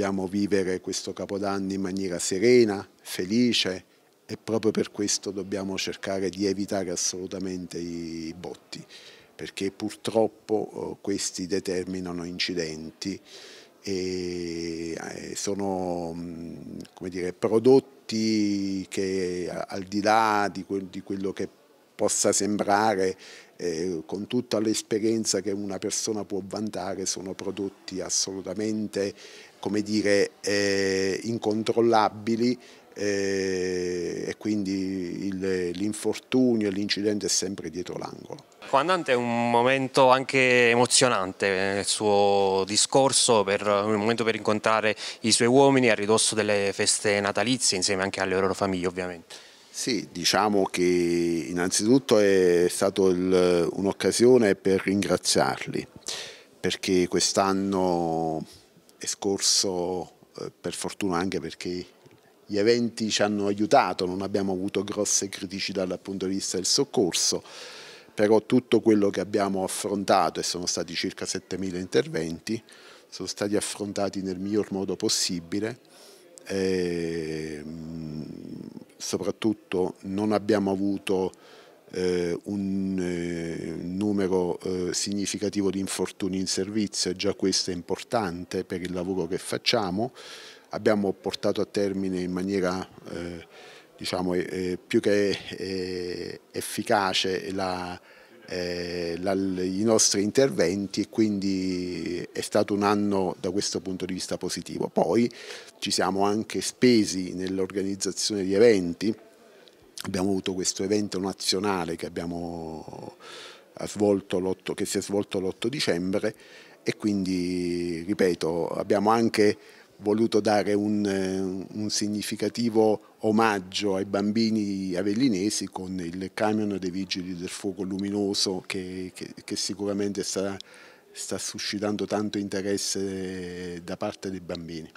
dobbiamo vivere questo Capodanno in maniera serena, felice e proprio per questo dobbiamo cercare di evitare assolutamente i botti, perché purtroppo oh, questi determinano incidenti e eh, sono mm, dire, prodotti che al di là di quello che possa sembrare eh, con tutta l'esperienza che una persona può vantare sono prodotti assolutamente come dire, eh, incontrollabili eh, e quindi l'infortunio e l'incidente è sempre dietro l'angolo. Comandante è un momento anche emozionante il suo discorso, per, un momento per incontrare i suoi uomini a ridosso delle feste natalizie insieme anche alle loro famiglie ovviamente. Sì, diciamo che innanzitutto è stata un'occasione per ringraziarli, perché quest'anno è scorso, eh, per fortuna anche perché gli eventi ci hanno aiutato, non abbiamo avuto grosse criticità dal punto di vista del soccorso, però tutto quello che abbiamo affrontato, e sono stati circa 7.000 interventi, sono stati affrontati nel miglior modo possibile. E, ehm, soprattutto non abbiamo avuto eh, un eh, numero eh, significativo di infortuni in servizio, già questo è importante per il lavoro che facciamo, abbiamo portato a termine in maniera eh, diciamo, eh, più che eh, efficace la eh, la, i nostri interventi e quindi è stato un anno da questo punto di vista positivo. Poi ci siamo anche spesi nell'organizzazione di eventi, abbiamo avuto questo evento nazionale che, abbiamo, che si è svolto l'8 dicembre e quindi, ripeto, abbiamo anche voluto dare un, eh, un, significativo omaggio ai bambini avellinesi con il camion dei vigili del fuoco luminoso che, che, che sicuramente sta, sta suscitando tanto interesse da parte dei bambini.